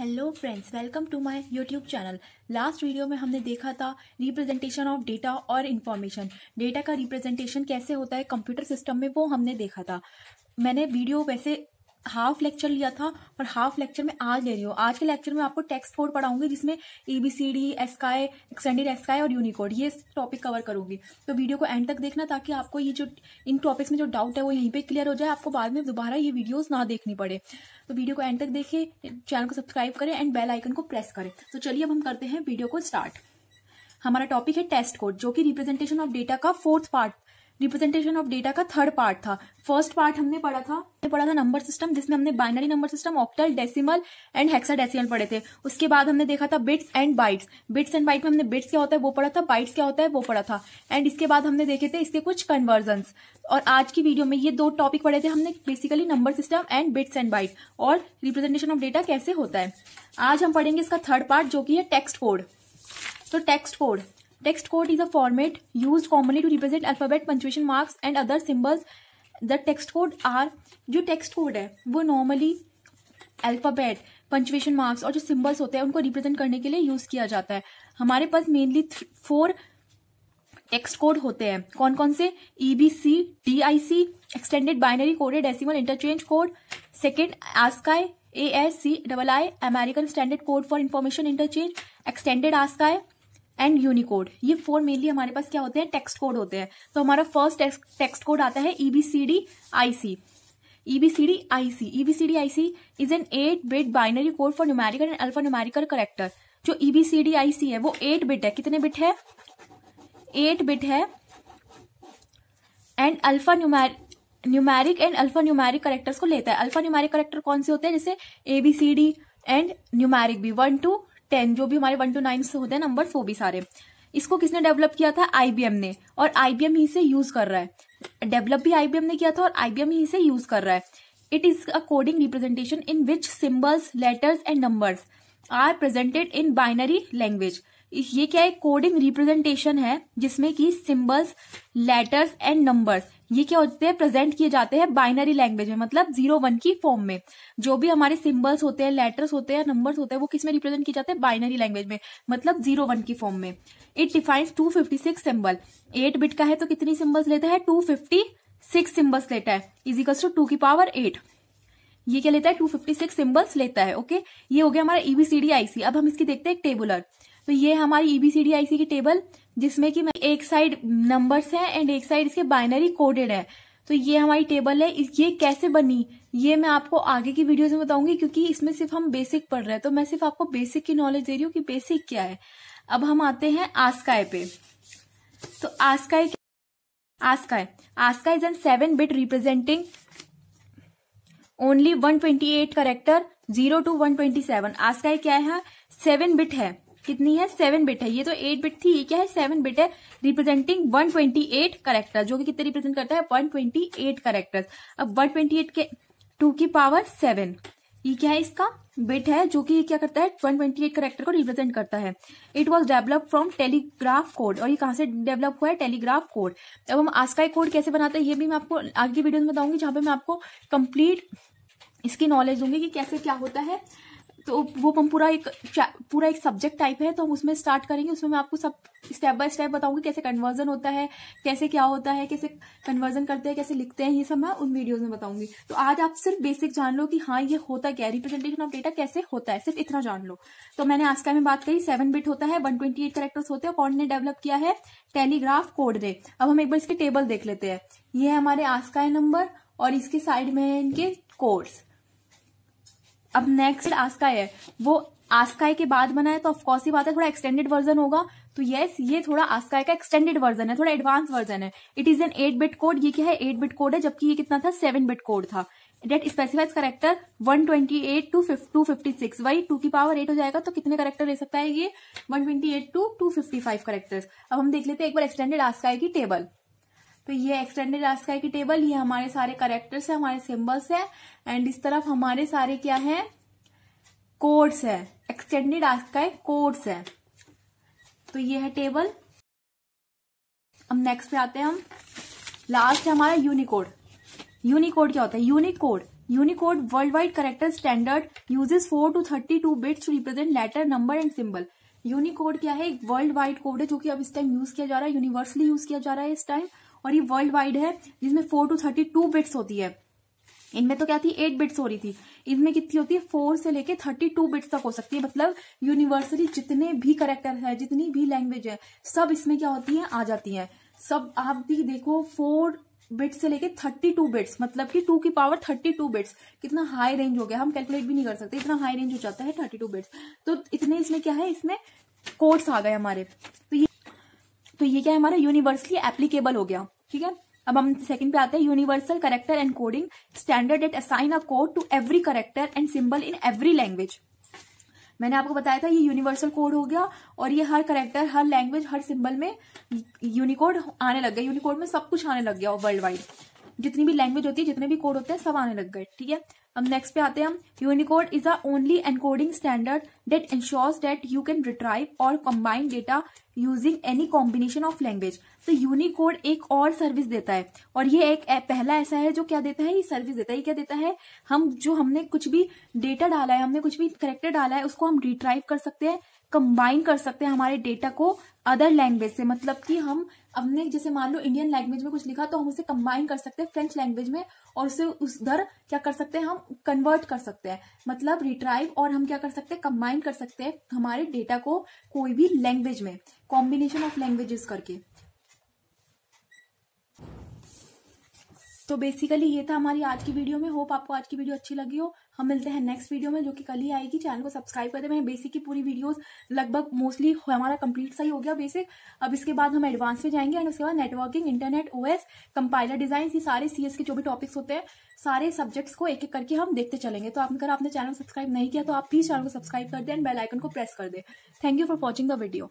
Hello friends welcome to my YouTube channel last video में हमने देखा था रिप्रेजेंटेशन ऑफ डेटा और इन्फॉर्मेशन डेटा का रिप्रेजेंटेशन कैसे होता है कंप्यूटर सिस्टम में वो हमने देखा था मैंने वीडियो वैसे हाफ लेक्चर लिया था और हाफ लेक्चर में आज ले रही हो आज के लेक्चर में आपको टेक्स्ट कोड पढ़ाऊंगी जिसमें एबीसीडी एसकाई एक्सटेंडेड एसकाई और यूनिकोड ये टॉपिक कवर करूंगी तो वीडियो को एंड तक देखना ताकि आपको ये जो इन टॉपिक्स में जो डाउट है वो यहीं पे क्लियर हो जाए आपको बाद में दोबारा ये वीडियोज ना देखनी पड़े तो वीडियो को एंड तक देखे चैनल को सब्सक्राइब करें एंड बेल आइकन को प्रेस करें तो चलिए अब हम करते हैं वीडियो को स्टार्ट हमारा टॉपिक है टेस्ट कोड जो कि रिप्रेजेंटेशन ऑफ डेटा का fourth part representation of data का थर्ड पार्ट था फर्स्ट पार्ट हमने पढ़ा था पढ़ा था नंबर सिस्टम जिसमें हमने binary number system octal decimal and hexadecimal पढ़े थे उसके बाद हमने देखा था bits and bytes bits and byte में हमने बिट्स क्या होता है वो पढ़ा था बाइट्स क्या होता है वो पढ़ा था एंड इसके बाद हमने देखे थे इसके कुछ कन्वर्जन और आज की वीडियो में ये दो टॉपिक पढ़े थे हमने basically number system and bits and byte और रिप्रेजेंटेशन ऑफ डेटा कैसे होता है आज हम पढ़ेंगे इसका थर्ड पार्ट जो कि है टेक्स्ट कोड तो text code Text code is a format used commonly to represent alphabet, punctuation marks and other symbols. The text code are जो text code है वो normally alphabet, पंचुएशन मार्क्स और जो symbols होते हैं उनको रिप्रेजेंट करने के लिए यूज किया जाता है हमारे पास मेनली फोर टेक्स्ट कोड होते हैं कौन कौन से E B C D I C extended binary coded decimal interchange code second ASCII A S C double I American standard code for information interchange extended ASCII and Unicode ये four mainly हमारे पास क्या होते हैं text code होते हैं तो हमारा फर्स्ट टेक्स्ट कोड आता है EBCD IC EBCD IC EBCD is an eight bit binary code for numerical and alphanumerical character जो ईबीसीडी e आईसी है वो एट बिट है कितने बिट है एट बिट है and alphanumeric and alphanumeric characters को लेता है अल्फा न्यूमेरिक करेक्टर कौन से होते हैं जैसे एबीसीडी एंड न्यूमेरिक भी वन टू टेन जो भी हमारे वन टू नाइन से होते हैं नंबर वो भी सारे इसको किसने डेवलप किया था आईबीएम ने और आईबीएम ही से यूज कर रहा है डेवलप भी आईबीएम ने किया था और आईबीएम ही से यूज कर रहा है it is a coding representation in which symbols letters and numbers are presented in binary language ये क्या है कोडिंग रिप्रेजेंटेशन है जिसमें कि सिम्बल्स लेटर्स एंड नंबर्स ये क्या होते हैं प्रेजेंट किए जाते हैं बाइनरी लैंग्वेज में मतलब जीरो वन की फॉर्म में जो भी हमारे सिंबल्स होते हैं लेटर्स होते हैं नंबर्स होते हैं वो किसमें में रिप्रेजेंट किए जाते हैं बाइनरी लैंग्वेज में मतलब जीरो वन की फॉर्म में it defines two fifty six symbol eight bit का है तो कितनी सिंबल्स लेता है टू फिफ्टी सिक्स सिंबल्स लेता है इजिकल्स टू टू की पावर एट ये क्या लेता है टू फिफ्टी सिक्स सिंबल्स लेता है ओके ये हो गया हमारा ईबीसीडी e आईसी अब हम इसकी देखते हैं एक टेबुलर तो ये हमारी ईबीसीडी e आईसी की टेबल जिसमें कि एक साइड नंबर्स हैं एंड एक साइड इसके बाइनरी कोडेड है तो ये हमारी टेबल है ये कैसे बनी ये मैं आपको आगे की वीडियोस में बताऊंगी क्योंकि इसमें सिर्फ हम बेसिक पढ़ रहे हैं तो मैं सिर्फ आपको बेसिक की नॉलेज दे रही हूँ कि बेसिक क्या है अब हम आते हैं आस्काय पे तो ASCII ASCII ASCII is an seven bit representing only one twenty eight character zero to one twenty seven ASCII क्या है सेवन बिट है कितनी है सेवन बिट है ये तो एट बिट थी ये क्या है सेवन बिट है representing one twenty eight character जो कि कितने रिप्रेजेंट करता है वन ट्वेंटी एट करेक्टर्स अब वन ट्वेंटी एट के टू की पावर सेवन ये क्या है इसका बिट है जो कि क्या करता है 128 करेक्टर को रिप्रेजेंट करता है it was develop from telegraph code और ये कहाँ से डेवलप हुआ है टेलीग्राफ कोड अब हम आस्काई कोड कैसे बनाते हैं ये भी मैं आपको आगे वीडियो में बताऊंगी जहां पे मैं आपको कंप्लीट इसकी नॉलेज दूंगी कि कैसे क्या होता है तो वो हम पूरा एक पूरा एक सब्जेक्ट टाइप है तो हम उसमें स्टार्ट करेंगे उसमें मैं आपको सब स्टेप बाय स्टेप बताऊंगी कैसे कन्वर्जन होता है कैसे क्या होता है कैसे कन्वर्जन करते हैं कैसे लिखते हैं ये सब मैं उन वीडियोज में बताऊंगी तो आज आप सिर्फ बेसिक जान लो कि हाँ ये होता क्या रिप्रेजेंटेशन ऑफ डेटा कैसे होता है सिर्फ इतना जान लो तो मैंने आज का में बात कही सेवन बिट होता है वन ट्वेंटी एट करेक्टर्स होते हैं कौन ने डेवलप किया है टेलीग्राफ कोड ने अब हम एक बार इसके टेबल देख लेते हैं ये हमारे आस्काय नंबर और इसके साइड में है इनके कोड्स अब नेक्स्ट आस्काय है वो आस्काय के बाद बना है तो ऑफकोर्स ही बात है थोड़ा एक्सटेंडेड वर्जन होगा तो यस ये थोड़ा आस्काय का एक्सटेंडेड वर्जन है थोड़ा एडवांस वर्जन है it is an eight bit code ये क्या है एट बिट कोड है जबकि ये कितना था सेवन बिट कोड था that specifies character 128 to two fifty six वही टू की पावर एट हो जाएगा तो कितने करेक्टर ले सकता है ये 128 टू फाइव करेक्टर अब हम देख लेते हैं एक बार एक्सटेंडेड आस्काय की टेबल तो ये एक्सटेंडेड आस्काई की टेबल ये हमारे सारे करेक्टर्स है हमारे सिम्बल्स है एंड इस तरफ हमारे सारे क्या है कोड्स है एक्सटेंडेड आस्काई कोड्स है तो ये है टेबल अब नेक्स्ट पे आते हैं हम लास्ट है हमारा यूनिकोड यूनिकोड क्या होता है Unicode Unicode world wide character standard uses four to thirty two bits to represent letter number and symbol Unicode क्या है एक वर्ल्ड वाइड कोड है जो कि अब इस टाइम यूज किया जा रहा है यूनिवर्सली यूज किया जा रहा है इस टाइम और ये वर्ल्ड वाइड है जिसमें four to thirty two bits होती है इनमें तो क्या थी एट बिट्स हो रही थी इनमें कितनी होती है फोर से लेके थर्टी टू बिट्स तक हो सकती है मतलब यूनिवर्सली जितने भी करेक्टर है जितनी भी लैंग्वेज है सब इसमें क्या होती है आ जाती है सब आप भी देखो फोर बिट से लेके टू बिट्स मतलब कि टू की पावर थर्टी टू बिट्स कितना हाई रेंज हो गया हम कैलकुलेट भी नहीं कर सकते इतना हाई रेंज हो जाता है थर्टी टू बिट्स तो इतने इसमें क्या है इसमें कोड्स आ गए हमारे तो ये क्या है हमारा यूनिवर्सली एप्लीकेबल हो गया ठीक है अब हम सेकंड पे आते हैं universal character encoding standard it assign a code to every character and symbol in every language मैंने आपको बताया था ये यूनिवर्सल कोड हो गया और ये हर करेक्टर हर लैंग्वेज हर सिंबल में यूनिकोड आने लग गया यूनिकोड में सब कुछ आने लग गया वर्ल्ड वाइड जितनी भी लैंग्वेज होती है जितने भी कोड होते हैं सब आने लग गए ठीक है अब नेक्स्ट पे आते हैं हम Unicode is a only encoding standard that insures that you can retrieve or combined data using any combination of language तो यूनिकोड एक और सर्विस देता है और ये एक पहला ऐसा है जो क्या देता है ये सर्विस देता है ये क्या देता है हम जो हमने कुछ भी डेटा डाला है हमने कुछ भी करेक्टर डाला है उसको हम रिट्राइव कर सकते हैं कंबाइन कर सकते हैं हमारे डेटा को अदर लैंग्वेज से मतलब कि हम हमने जैसे मान लो इंडियन लैंग्वेज में कुछ लिखा तो हम उसे कंबाइन कर सकते हैं फ्रेंच लैंग्वेज में और उसे उस दर क्या कर सकते हैं हम कन्वर्ट कर सकते हैं मतलब रिट्राइव और हम क्या कर सकते हैं कंबाइन कर सकते हैं हमारे डेटा को कोई भी लैंग्वेज में कॉम्बिनेशन ऑफ लैंग्वेजेस करके तो बेसिकली ये था हमारी आज की वीडियो में होप आपको आज की वीडियो अच्छी लगी हो हम मिलते हैं नेक्स्ट वीडियो में जो कि कल ही आएगी चैनल को सब्सक्राइब कर दे मैं बेसिक की पूरी वीडियोस लगभग मोस्टली हमारा कंप्लीट सही हो गया बेसिक अब इसके बाद हम एडवांस में जाएंगे एंड उसके बाद networking internet OS compiler design ये सारे सीएस के जो भी टॉपिक्स होते हैं सारे सब्जेक्ट्स को एक एक करके हम देखते चलेंगे तो आप अगर आपने चैनल सब्सक्राइब नहीं किया तो आप प्लीज चैनल को सब्सक्राइब कर दें एंड बेलाइकन को प्रेस कर दें thank you for watching the video